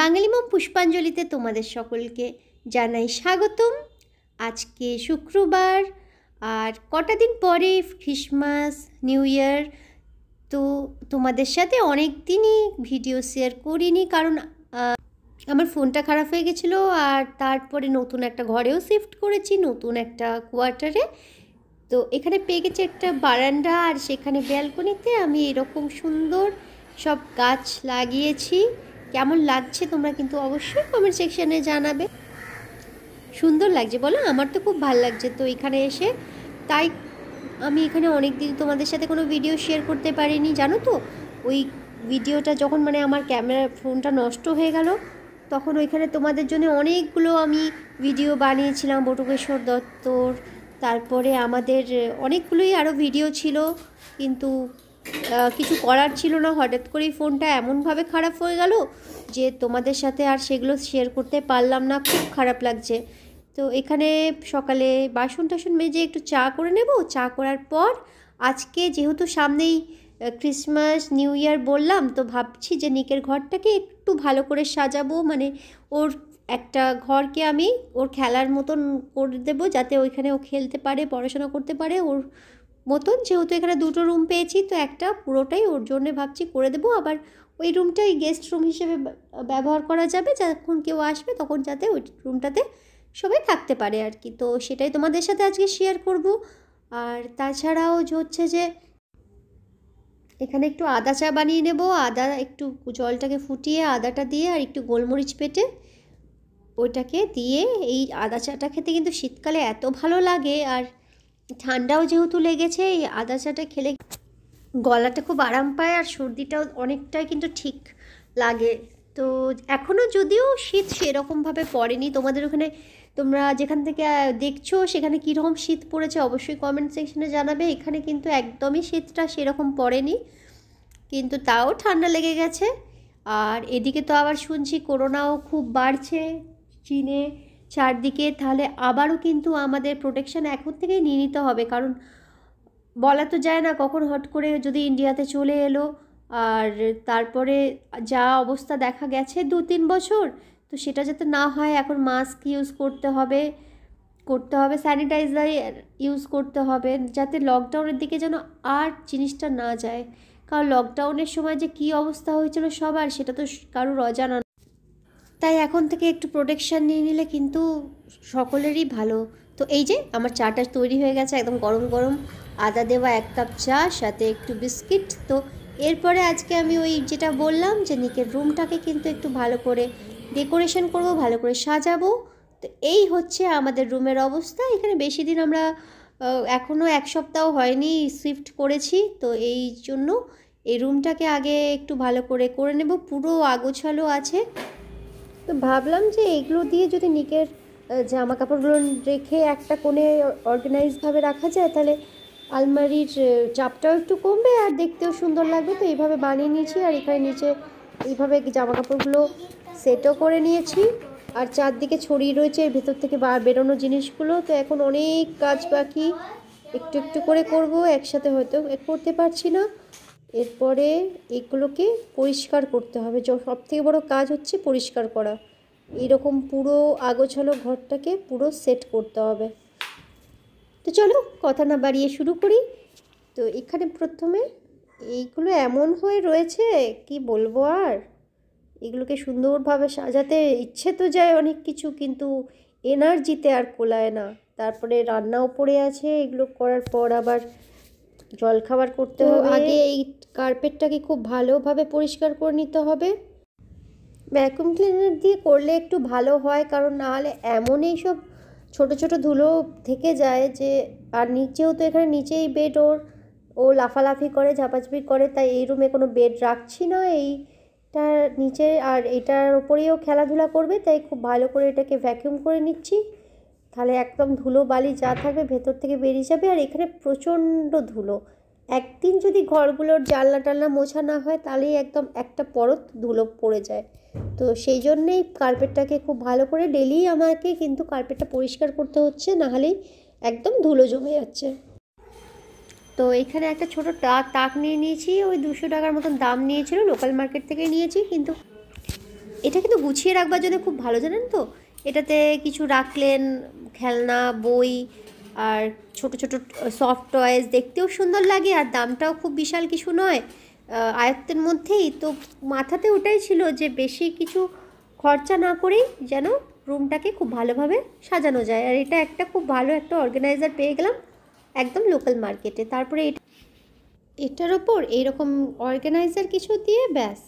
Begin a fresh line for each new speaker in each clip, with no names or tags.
বাঙালি মম পুষ্পাঞ্জলিতে তোমাদের সকলকে জানাই স্বাগতম আজকে শুক্রবার আর কটা দিন পরে খ্রিসমাস নিউ ইয়ার তো তোমাদের সাথে অনেক দিনই ভিডিও শেয়ার করিনি কারণ আমার ফোনটা খারাপ হয়ে গেছিলো আর তারপরে নতুন একটা ঘরেও শিফট করেছি নতুন একটা কোয়ার্টারে তো এখানে পেয়ে গেছে একটা বারান্দা আর সেখানে ব্যালকনিতে আমি এরকম সুন্দর সব গাছ লাগিয়েছি কেমন লাগছে তোমরা কিন্তু অবশ্যই কমেন্ট সেকশানে জানাবে সুন্দর লাগছে বলো আমার তো খুব ভালো লাগছে তো এখানে এসে তাই আমি এখানে অনেক দিন তোমাদের সাথে কোনো ভিডিও শেয়ার করতে পারিনি জানো তো ওই ভিডিওটা যখন মানে আমার ক্যামেরা ফোনটা নষ্ট হয়ে গেল তখন ওইখানে তোমাদের জন্য অনেকগুলো আমি ভিডিও বানিয়েছিলাম বটুকেশ্বর দত্তর তারপরে আমাদের অনেকগুলোই আরও ভিডিও ছিল কিন্তু কিছু করার ছিল না হঠাৎ করেই ফোনটা এমনভাবে খারাপ হয়ে গেল যে তোমাদের সাথে আর সেগুলো শেয়ার করতে পারলাম না খুব খারাপ লাগছে তো এখানে সকালে বাসন টাসন মেজে একটু চা করে নেব চা করার পর আজকে যেহেতু সামনেই ক্রিসমাস নিউ ইয়ার বললাম তো ভাবছি যে নিকের ঘরটাকে একটু ভালো করে সাজাবো মানে ওর একটা ঘরকে আমি ওর খেলার মতন করে দেবো যাতে ওইখানে ও খেলতে পারে পড়াশোনা করতে পারে ওর মতন যেহেতু এখানে দুটো রুম পেয়েছি তো একটা পুরোটাই ওর জন্য ভাবছি করে দেবো আবার ওই রুমটাই গেস্ট রুম হিসেবে ব্যবহার করা যাবে যখন কেউ আসবে তখন যাতে ওই রুমটাতে সবাই থাকতে পারে আর কি তো সেটাই তোমাদের সাথে আজকে শেয়ার করব আর তাছাড়াও হচ্ছে যে এখানে একটু আদা চা বানিয়ে নেব আদা একটু জলটাকে ফুটিয়ে আদাটা দিয়ে আর একটু গোলমরিচ পেটে ওইটাকে দিয়ে এই আদা চাটা খেতে কিন্তু শীতকালে এত ভালো লাগে আর ঠান্ডাও যেহেতু লেগেছে এই আদা চাটা খেলে গলাটা খুব আরাম পায় আর সর্দিটাও অনেকটাই কিন্তু ঠিক লাগে তো এখনও যদিও শীত সেরকমভাবে পড়েনি তোমাদের ওখানে তোমরা যেখান থেকে দেখছো সেখানে কীরকম শীত পড়েছে অবশ্যই কমেন্ট সেকশনে জানাবে এখানে কিন্তু একদমই শীতটা সেরকম পড়েনি কিন্তু তাও ঠান্ডা লেগে গেছে আর এদিকে তো আবার শুনছি করোনাও খুব বাড়ছে চীনে চারদিকে তাহলে আবারও কিন্তু আমাদের প্রোটেকশান এখন থেকেই নিয়ে নিতে হবে কারণ বলা তো যায় না কখন হট করে যদি ইন্ডিয়াতে চলে এলো আর তারপরে যা অবস্থা দেখা গেছে দু তিন বছর তো সেটা যাতে না হয় এখন মাস্ক ইউজ করতে হবে করতে হবে স্যানিটাইজার ইউজ করতে হবে যাতে লকডাউনের দিকে যেন আর জিনিসটা না যায় কারণ লকডাউনের সময় যে কী অবস্থা হয়েছিল সবার সেটা তো কারোর অজানা তাই এখন থেকে একটু প্রোটেকশান নিয়ে নিলে কিন্তু সকলেরই ভালো তো এই যে আমার চাটা তৈরি হয়ে গেছে একদম গরম গরম আদা দেওয়া এক কাপ চা সাথে একটু বিস্কিট তো এরপরে আজকে আমি ওই যেটা বললাম যে নিকের রুমটাকে কিন্তু একটু ভালো করে ডেকোরেশন করব ভালো করে সাজাবো তো এই হচ্ছে আমাদের রুমের অবস্থা এখানে বেশি দিন আমরা এখনও এক সপ্তাহ হয়নি শিফট করেছি তো এই জন্য এই রুমটাকে আগে একটু ভালো করে করে নেব পুরো আগোছালো আছে তো ভাবলাম যে এইগুলো দিয়ে যদি নিকের জামা কাপড়গুলো রেখে একটা কোণে অর্গানাইজভাবে রাখা যায় তাহলে আলমারির চাপটাও একটু কমবে আর দেখতেও সুন্দর লাগবে তো এইভাবে বানিয়ে নিয়েছি আর এখানে নিচে এইভাবে জামা কাপড়গুলো সেটও করে নিয়েছি আর চারদিকে ছড়িয়ে রয়েছে ভেতর থেকে বেরোনো জিনিসগুলো তো এখন অনেক কাজ বাকি একটু একটু করে করব একসাথে হয়তো করতে পারছি না এরপরে এগুলোকে পরিষ্কার করতে হবে সবথেকে বড় বড়ো কাজ হচ্ছে পরিষ্কার করা এরকম পুরো আগোছালো ঘরটাকে পুরো সেট করতে হবে তো চলো কথা না বাড়িয়ে শুরু করি তো এখানে প্রথমে এইগুলো এমন হয়ে রয়েছে কি বলবো আর এগুলোকে সুন্দরভাবে সাজাতে ইচ্ছে তো যায় অনেক কিছু কিন্তু এনার্জিতে আর কোলায় না তারপরে রান্নাও পড়ে আছে এগুলো করার পর আবার জলখাবার করতে হবে আগে এই কার্পেটটাকে খুব ভালোভাবে পরিষ্কার করে নিতে হবে ভ্যাকুম ক্লিনার দিয়ে করলে একটু ভালো হয় কারণ নাহলে এমন সব ছোট ছোট ধুলো থেকে যায় যে আর নিচেও তো এখানে নিচেই বেড ওর ও লাফালাফি করে ঝাপাঝাপি করে তাই এই রুমে কোনো বেড রাখছি না এইটার নিচে আর এটার ওপরেও খেলাধুলা করবে তাই খুব ভালো করে এটাকে ভ্যাকিউম করে নিচ্ছি তাহলে একদম ধুলো বালি যা থাকবে ভেতর থেকে বেরিয়ে যাবে আর এখানে প্রচণ্ড ধুলো একদিন যদি ঘরগুলোর জানলা টাল্লা মোছা না হয় তাহলেই একদম একটা পরত ধুলো পড়ে যায় তো সেই জন্যেই কার্পেটটাকে খুব ভালো করে ডেলি আমাকে কিন্তু কার্পেটটা পরিষ্কার করতে হচ্ছে নাহলেই একদম ধুলো জমে যাচ্ছে তো এখানে একটা ছোট টাক টাক নিয়ে নিয়েছি ওই দুশো টাকার মতন দাম নিয়েছিল লোকাল মার্কেট থেকে নিয়েছি কিন্তু এটা কিন্তু গুছিয়ে রাখবার জন্য খুব ভালো জানেন তো এটাতে কিছু রাখলেন খেলনা বই আর ছোট ছোট সফট টয়েস দেখতেও সুন্দর লাগে আর দামটাও খুব বিশাল কিছু নয় আয়ত্তের মধ্যেই তো মাথাতে ওটাই ছিল যে বেশি কিছু খরচা না করেই যেন রুমটাকে খুব ভালোভাবে সাজানো যায় আর এটা একটা খুব ভালো একটা অর্গানাইজার পেয়ে গেলাম একদম লোকাল মার্কেটে তারপরে এটা এটার ওপর এইরকম অর্গানাইজার কিছু দিয়ে ব্যাস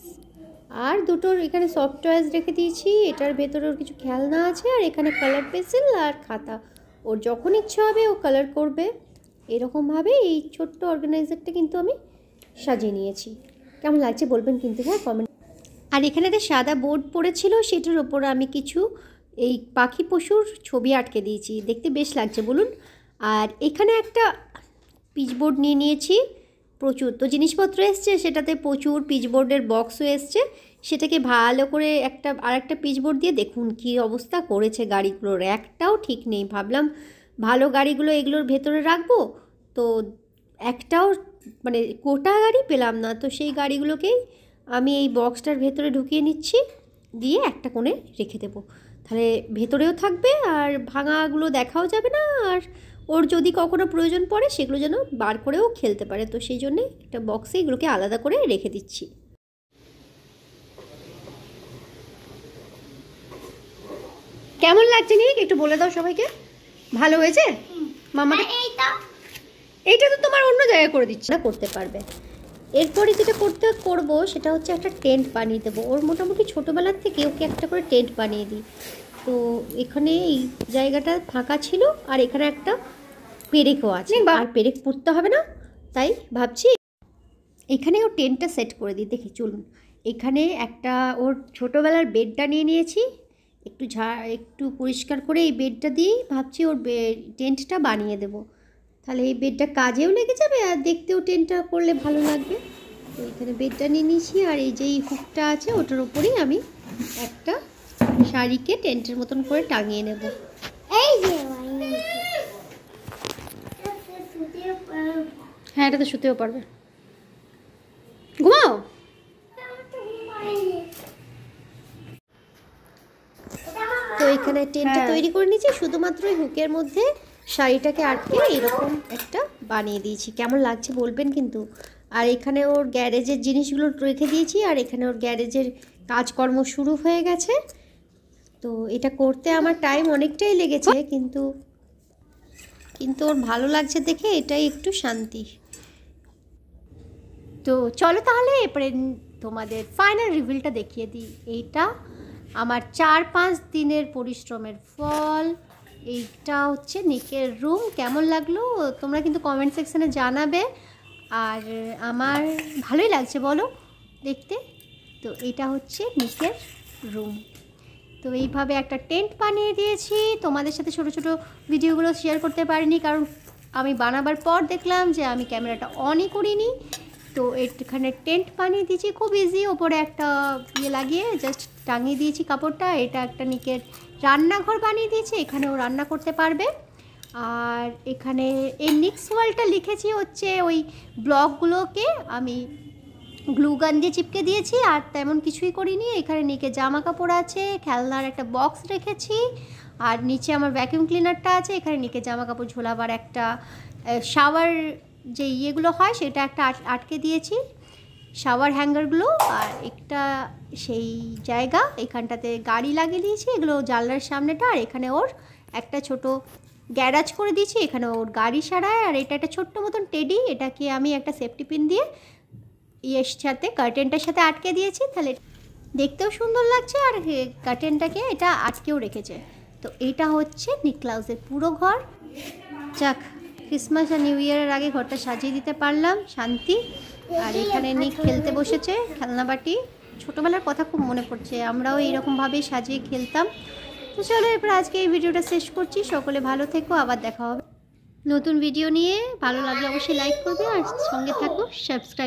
আর দুটোর এখানে সফট টয়েস রেখে দিয়েছি এটার ভেতরে ওর কিছু খেলনা আছে আর এখানে কালার পেন্সিল আর খাতা ওর যখন ইচ্ছা হবে ও কালার করবে এরকমভাবে এই ছোট্ট অর্গানাইজারটা কিন্তু আমি সাজিয়ে নিয়েছি কেমন লাগছে বলবেন কিন্তু হ্যাঁ কমেন্ট আর এখানে তো সাদা বোর্ড পড়েছিল সেটার ওপর আমি কিছু এই পাখি পশুর ছবি আটকে দিয়েছি দেখতে বেশ লাগছে বলুন আর এখানে একটা পিচবোর্ড নিয়ে নিয়েছি প্রচুর তো জিনিসপত্র এসছে সেটাতে প্রচুর পিচবোর্ডের বক্সও এসছে সেটাকে ভালো করে একটা আর একটা পিচবোর্ড দিয়ে দেখুন কি অবস্থা করেছে গাড়িগুলোর একটাও ঠিক নেই ভাবলাম ভালো গাড়িগুলো এগুলোর ভেতরে রাখবো তো একটাও মানে কোটা গাড়ি পেলাম না তো সেই গাড়িগুলোকেই আমি এই বক্সটার ভেতরে ঢুকিয়ে নিচ্ছি দিয়ে একটা কোণে রেখে দেবো তাহলে ভেতরেও থাকবে আর ভাঙাগুলো দেখাও যাবে না আর ওর যদি কখনো প্রয়োজন পড়ে সেগুলো যেন বার করেও খেলতে পারে তো সেই জন্যে একটা বক্সে এগুলোকে আলাদা করে রেখে দিচ্ছি কেমন লাগছে নিক একটু বলে দাও সবাইকে ভালো হয়েছে মামা এইটা তো তোমার অন্য জায়গায় করে দিচ্ছি না করতে পারবে এরপরে যেটা করতে করব সেটা হচ্ছে একটা টেন্ট বানিয়ে দেবো ওর মোটামুটি ছোটোবেলার থেকে ওকে একটা করে টেন্ট বানিয়ে দিই তো এখানে এই জায়গাটা ফাঁকা ছিল আর এখানে একটা পেরেকও আছে মানে আর পেরেক পুড়তে হবে না তাই ভাবছি এখানে ওর টেন্টটা সেট করে দিই দেখি চলুন এখানে একটা ওর ছোটোবেলার বেডটা নিয়ে নিয়েছি একটু ঝা একটু পরিষ্কার করে এই বেডটা দিয়েই ভাবছি ওর টেন্টটা বানিয়ে দেব তাহলে এই বেডটা কাজেও লেগে যাবে আর দেখতেও টেন্টটা করলে ভালো লাগবে তো এখানে বেডটা নিয়ে নিয়েছি আর এই যে এই হুকটা আছে ওটার ওপরেই আমি একটা শাড়িকে টেন্টের মতন করে টাঙিয়ে নেব এই যে হ্যাঁ এটা তো শুতেও পারবে ঘুমাও তো এখানে টেন্টটা হ্যাঁ। তৈরি করে নিয়েছি শুধুমাত্র হুকের মধ্যে শাড়িটাকে আটকে এরকম একটা বানিয়ে দিয়েছি কেমন লাগছে বলবেন কিন্তু আর এখানে ওর গ্যারেজের জিনিসগুলো রেখে দিয়েছি আর এখানে ওর গ্যারেজের কাজকর্ম শুরু হয়ে গেছে তো এটা করতে আমার টাইম অনেকটাই লেগেছে কিন্তু কিন্তু ওর ভালো লাগছে দেখে এটাই একটু শান্তি তো চলো তাহলে এরপরে তোমাদের ফাইনাল রিভিলটা দেখিয়ে দিই এইটা আমার চার পাঁচ দিনের পরিশ্রমের ফল এইটা হচ্ছে নিকের রুম কেমন লাগলো তোমরা কিন্তু কমেন্ট সেকশানে জানাবে আর আমার ভালোই লাগছে বলো দেখতে তো এটা হচ্ছে নিকের রুম তো এইভাবে একটা টেন্ট বানিয়ে দিয়েছি তোমাদের সাথে ছোট ছোট ভিডিওগুলো শেয়ার করতে পারিনি কারণ আমি বানাবার পর দেখলাম যে আমি ক্যামেরাটা অনই করিনি তো এখানে টেন্ট বানিয়ে দিয়েছি খুব ইজি ওপরে একটা ইয়ে লাগিয়ে জাস্ট টাঙিয়ে দিয়েছি কাপড়টা এটা একটা নিকের রান্নাঘর বানিয়ে দিয়েছি এখানেও রান্না করতে পারবে আর এখানে এই নিক্স ওয়ালটা লিখেছি হচ্ছে ওই ব্লগগুলোকে আমি গ্লুগান দিয়ে চিপকে দিয়েছি আর তেমন কিছুই করিনি এখানে নিকে জামা কাপড় আছে খেলনার একটা বক্স রেখেছি আর নিচে আমার ভ্যাকিউম ক্লিনারটা আছে এখানে নিকে জামা কাপড় ঝোলাবার একটা শাওয়ার যে ইয়েগুলো হয় সেটা একটা আটকে দিয়েছি শাওয়ার হ্যাঙ্গারগুলো আর একটা সেই জায়গা এখানটাতে গাড়ি লাগিয়ে দিয়েছি এগুলো জানলার সামনেটা আর এখানে ওর একটা ছোট গ্যারাজ করে দিয়েছি এখানে ওর গাড়ি সারায় আর এটা একটা ছোট্ট মতন টেডি এটাকে আমি একটা সেফটি পিন দিয়ে ইয়ের সাথে কার্টেনটার সাথে আটকে দিয়েছি তাহলে দেখতেও সুন্দর লাগছে আর কার্টেনটাকে এটা আটকেও রেখেছে তো এটা হচ্ছে নিকলাউসের পুরো ঘর যাক ক্রিসমাস আর নিউ ইয়ারের আগে ঘরটা সাজিয়ে দিতে পারলাম শান্তি আর এখানে নিক খেলতে বসেছে খেলনা বাটি ছোটোবেলার কথা খুব মনে পড়ছে আমরাও এইরকমভাবে সাজিয়ে খেলতাম তো চলো এরপর আজকে এই ভিডিওটা শেষ করছি সকলে ভালো থেকো আবার দেখা হবে নতুন ভিডিও নিয়ে ভালো লাগলে অবশ্যই লাইক করবে আর সঙ্গে থাকো সাবস্ক্রাইব